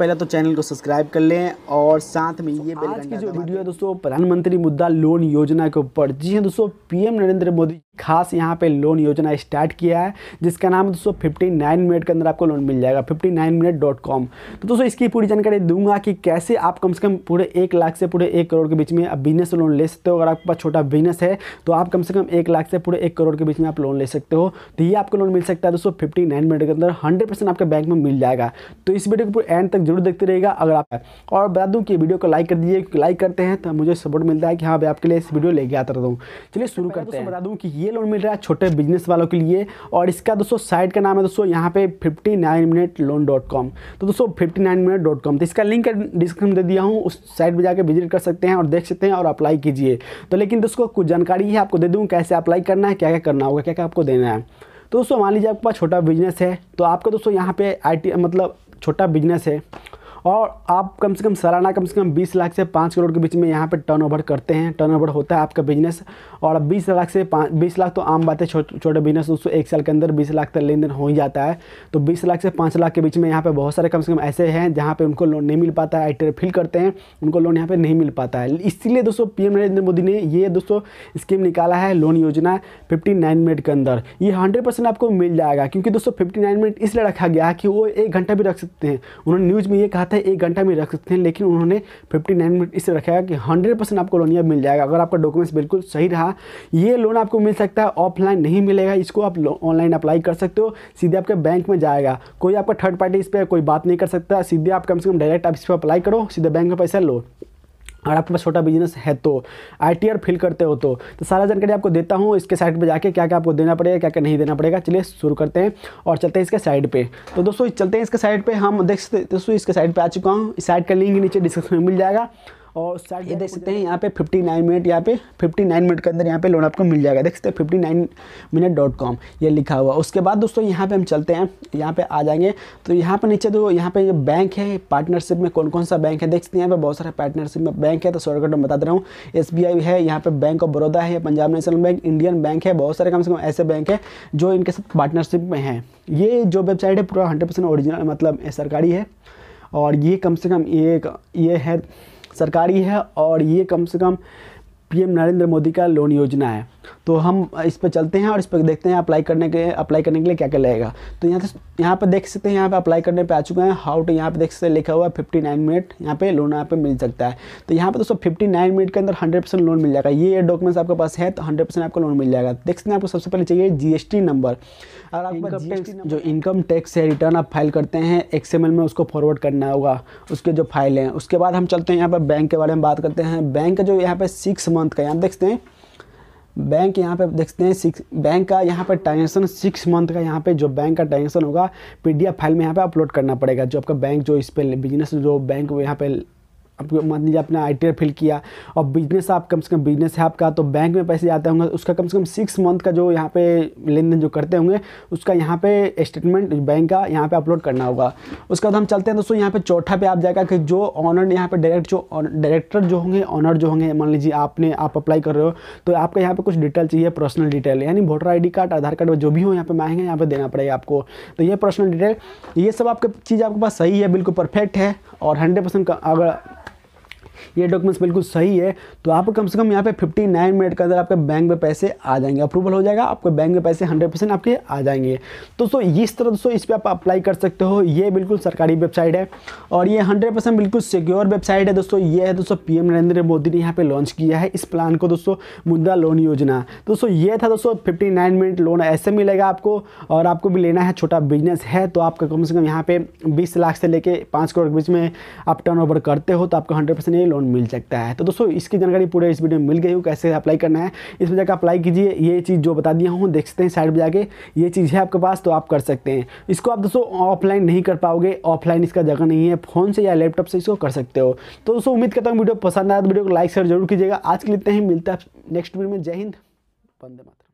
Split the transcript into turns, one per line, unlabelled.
पहले तो चैनल को सब्सक्राइब कर लें और साथ में ये आज की जो वीडियो है दोस्तों प्रधानमंत्री मुद्रा लोन योजना के ऊपर जी हाँ दोस्तों पीएम नरेंद्र मोदी खास यहाँ पे लोन योजना स्टार्ट किया है जिसका नाम है दोस्तों फिफ्टी नाइन मिनट के अंदर आपको लोन मिल जाएगा fifty nine minute dot com तो दोस्तों इसकी पूरी जानकारी दूंगा कि कैसे आप कम से कम पूरे एक लाख से पूरे एक करोड़ के बीच में आप बिजनेस लोन ले सकते हो अगर आपके पास छोटा बिजनेस है तो आप कम से कम एक लाख से पूरे एक करोड़ के बीच में आप लोन ले सकते हो तो ये आपको लोन मिल सकता है दोस्तों फिफ्टी मिनट के अंदर हंड्रेड आपके बैंक में मिल जाएगा तो इस वीडियो को पूरे एंड तक जरूर देखते रहेगा अगर आप और बता दूँ कि वीडियो को लाइक कर दीजिए लाइक करते हैं तो मुझे सपोर्ट मिलता है कि हाँ भाई आपके लिए इस वीडियो लेके आता रहता हूँ चलिए शुरू करते हैं बता दूँ कि ये लोन मिल रहा है छोटे बिजनेस वालों के लिए और इसका दोस्तों साइट का नाम है दोस्तों यहाँ पे fifty nine minute loan dot com तो दोस्तों fifty nine minute dot com तो इसका लिंक डिस्क्रिप्शन दे दिया हूँ उस साइट पर जाकर विजिट कर सकते हैं और देख सकते हैं और अप्लाई कीजिए तो लेकिन दोस्तों कुछ जानकारी है आपको दे दूँ कैसे अप्लाई करना है क्या क्या करना होगा क्या क्या आपको देना है तो दोस्तों मान लीजिए आपके पास छोटा बिजनेस है तो आपको दोस्तों यहाँ पे आईटी मतलब छोटा बिजनेस है और आप कम से कम सालाना कम से कम बीस लाख से पाँच करोड़ के बीच में यहाँ पर टर्नओवर करते हैं टर्नओवर होता है आपका बिजनेस और बीस लाख से पाँच बीस लाख तो आम बात है छोटे छोटे बिजनेस दोस्तों एक साल के अंदर बीस लाख तक लेन देन हो ही जाता है तो बीस लाख से पाँच लाख के बीच में यहाँ पर बहुत सारे कम से कम ऐसे हैं जहाँ पर उनको लोन नहीं मिल पाता है आई फिल करते हैं उनको लोन यहाँ पर नहीं मिल पाता है इसीलिए दोस्तों पी नरेंद्र मोदी ने ये दोस्तों स्कीम निकाला है लोन योजना फिफ्टी मिनट के अंदर ये हंड्रेड आपको मिल जाएगा क्योंकि दोस्तों फिफ्टी मिनट इसलिए रखा गया कि वो एक घंटा भी रख सकते हैं उन्होंने न्यूज़ में ये कहा चाहते हैं एक घंटा में रख सकते हैं लेकिन उन्होंने फिफ्टी नाइन मिनट इसे रखा है कि हंड्रेड परसेंट आपको लोन यह मिल जाएगा अगर आपका डॉक्यूमेंट्स बिल्कुल सही रहा ये लोन आपको मिल सकता है ऑफलाइन नहीं मिलेगा इसको आप ऑनलाइन अप्लाई कर सकते हो सीधे आपके बैंक में जाएगा कोई आपका थर्ड पार्टी इस पर कोई बात नहीं कर सकता सीधे आप कम से कम डायरेक्ट आप इस पर अप्लाई करो सीधे बैंक में पैसा लो और आपके पास छोटा बिजनेस है तो आई टी आर फिल करते हो तो तो सारा जानकारी आपको देता हूँ इसके साइड पे जाके क्या क्या आपको देना पड़ेगा क्या क्या नहीं देना पड़ेगा चलिए शुरू करते हैं और चलते हैं इसके साइड पे तो दोस्तों चलते हैं इसके साइड पे हम देख सकते दोस्तों इसके साइड पे आ चुका हूँ इस साइड का लिंक नीचे डिस्क्रिप्शन में मिल जाएगा और साइड ये देख सकते हैं यहाँ पे 59 मिनट यहाँ पे 59 मिनट के अंदर यहाँ पे लोन आपको मिल जाएगा देख सकते हैं fifty nine minute dot com ये लिखा हुआ उसके बाद दोस्तों यहाँ पे हम चलते हैं यहाँ पे आ जाएंगे तो यहाँ पे नीचे तो यहाँ पे जो बैंक है पार्टनरशिप में कौन कौन सा बैंक है देख सकते हैं यहाँ पे बहुत सारे पार्टनरशिप में बैंक है तो शॉर्टकट में बता दे रहा हूँ एस है यहाँ पे बैंक ऑफ बड़ौदा है Punjab national bank Indian bank है बहुत सारे कम से कम ऐसे बैंक है जो इनके साथ पार्टनरशिप में है ये जो वेबसाइट है पूरा हंड्रेड परसेंट ओरिजिनल मतलब सरकारी है और ये कम से कम एक ये है सरकारी है और ये कम से कम पीएम नरेंद्र मोदी का लोन योजना है तो हम इस पर चलते हैं और इस पर देखते हैं अप्लाई करने के अप्लाई करने के लिए क्या क्या लगेगा तो यहाँ से यहाँ पर देख सकते हैं यहाँ पर अप्लाई करने पर आ चुका है हाउ टू यहाँ पे देख सकते हैं लिखा हुआ फिफ्टी नाइन मिनट यहाँ पे लोन यहाँ पे मिल सकता है तो यहाँ पर दोस्तों फिफ्टी नाइन मिनट के अंदर हंड्रेड परसेंट लोन मिल जाएगा ये डॉक्यूमेंट्स आपके पास है तो हंड्रेड परसेंट आपको लोन मिल जाएगा देख सकते हैं आपको सबसे पहले चाहिए जीएसटी नंबर और आप जो इनकम टैक्स है रिटर्न आप फाइल करते हैं एक्सएमएल में उसको फॉरवर्ड करना होगा उसके जो फाइल हैं उसके बाद हम चलते हैं यहाँ पर बैंक के बारे में बात करते हैं बैंक का जो यहाँ पर सिक्स मंथ का यहाँ देखते हैं बैंक यहाँ पे देखते हैं सिक्स बैंक का यहाँ पे ट्रांजेक्शन सिक्स मंथ का यहाँ पे जो बैंक का ट्रांजेक्शन होगा पीडीएफ फाइल में यहाँ पे अपलोड करना पड़ेगा जो आपका बैंक जो इस पर बिजनेस जो बैंक यहाँ पे आप मान लीजिए आपने आई टी फिल किया और बिजनेस आप कम से कम बिजनेस है आपका तो बैंक में पैसे जाते होंगे उसका कम से कम सिक्स मंथ का जो यहाँ पे लेन देन जो करते होंगे उसका यहाँ पे स्टेटमेंट बैंक का यहाँ पे अपलोड करना होगा उसके बाद हम चलते हैं दोस्तों यहाँ पे चौथा पे आप जाएगा कि जो ऑनर यहाँ पे डायरेक्ट जो डायरेक्टर जो होंगे ऑनर जो होंगे मान लीजिए आपने आप अप्लाई कर रहे हो तो आपका यहाँ पर कुछ डिटेल चाहिए पर्सनल डिटेल यानी voter ID card Aadhaar card जो भी हो यहाँ पर मांगेंगे यहाँ पर देना पड़ेगा आपको तो ये पर्सनल डिटेल ये सब आपके चीज़ आपके पास सही है बिल्कुल परफेक्ट है और हंड्रेड अगर ये डॉक्यूमेंट्स बिल्कुल सही है तो आप कम से कम यहाँ पे 59 मिनट के अंदर आपके बैंक में पैसे आ जाएंगे अप्रूवल हो जाएगा आपके बैंक में पैसे 100 परसेंट आपके आ जाएंगे दोस्तों इस तरह दोस्तों इस पर आप अप्लाई कर सकते हो ये बिल्कुल सरकारी वेबसाइट है और ये हंड्रेड बिल्कुल सिक्योर वेबसाइट है दोस्तों ये है दोस्तों पी नरेंद्र मोदी ने यहाँ पर लॉन्च किया है इस प्लान को दोस्तों मुद्रा लोन योजना दोस्तों ये था दोस्तों फिफ्टी मिनट लोन ऐसे मिलेगा आपको और आपको भी लेना है छोटा बिजनेस है तो आपका कम से कम यहाँ पे बीस लाख से लेके पाँच करोड़ के बीच में आप टर्न करते हो तो आपको हंड्रेड परसेंट ये लोन मिल सकता है तो दोस्तों इसकी जानकारी पूरे इस वीडियो में मिल गई हो कैसे अप्लाई करना है इस पर जाकर अप्लाई कीजिए ये चीज़ जो बता दिया हूँ देखते हैं साइड पर जाके ये चीज़ है आपके पास तो आप कर सकते हैं इसको आप दोस्तों ऑफलाइन नहीं कर पाओगे ऑफलाइन इसका जगह नहीं है फ़ोन से या लैपटॉप से इसको कर सकते हो तो दोस्तों उम्मीद करता हूँ वीडियो पसंद आया तो वीडियो को लाइक शेयर जरूर कीजिएगा आज के लिए हैं मिलता है नेक्स्ट वीडियो में जय हिंद वंदे मात्र